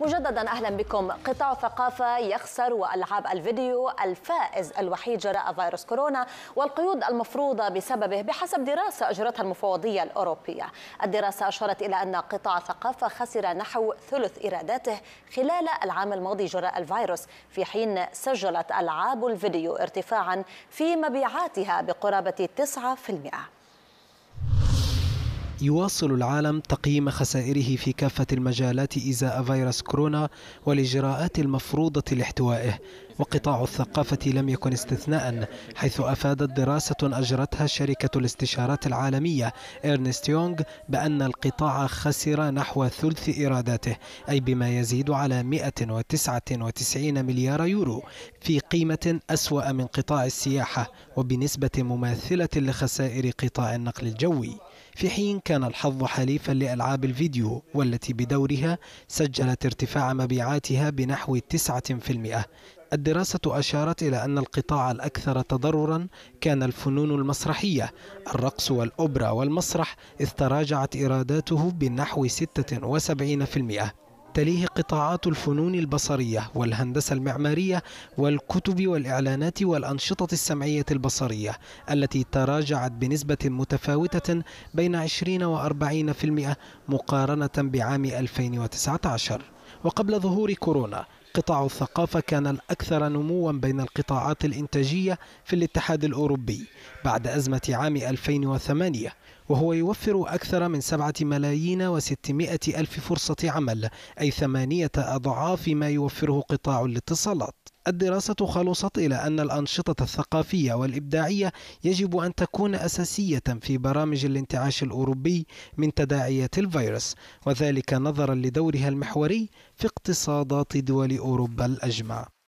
مجددا أهلا بكم قطاع الثقافة يخسر وألعاب الفيديو الفائز الوحيد جراء فيروس كورونا والقيود المفروضة بسببه بحسب دراسة أجرتها المفوضية الأوروبية الدراسة أشارت إلى أن قطاع الثقافة خسر نحو ثلث إيراداته خلال العام الماضي جراء الفيروس في حين سجلت ألعاب الفيديو ارتفاعا في مبيعاتها بقرابة 9% يواصل العالم تقييم خسائره في كافة المجالات إزاء فيروس كورونا والإجراءات المفروضة لاحتوائه وقطاع الثقافة لم يكن استثناء حيث أفادت دراسة أجرتها شركة الاستشارات العالمية إرنست يونغ بأن القطاع خسر نحو ثلث إيراداته أي بما يزيد على 199 مليار يورو في قيمة أسوأ من قطاع السياحة وبنسبة مماثلة لخسائر قطاع النقل الجوي في حين كان الحظ حليفا لألعاب الفيديو والتي بدورها سجلت ارتفاع مبيعاتها بنحو 9% الدراسة أشارت إلى أن القطاع الأكثر تضررا كان الفنون المسرحية الرقص والأوبرا والمسرح إذ تراجعت إيراداته بنحو 76% تليه قطاعات الفنون البصرية والهندسة المعمارية والكتب والإعلانات والأنشطة السمعية البصرية التي تراجعت بنسبة متفاوتة بين 20 و 40% مقارنة بعام 2019 وقبل ظهور كورونا قطاع الثقافة كان الأكثر نموا بين القطاعات الإنتاجية في الاتحاد الأوروبي بعد أزمة عام 2008 وهو يوفر أكثر من 7 ملايين وستمائة ألف فرصة عمل أي ثمانية أضعاف ما يوفره قطاع الاتصالات الدراسة خلصت إلى أن الأنشطة الثقافية والإبداعية يجب أن تكون أساسية في برامج الانتعاش الأوروبي من تداعيات الفيروس وذلك نظرا لدورها المحوري في اقتصادات دول أوروبا الأجمع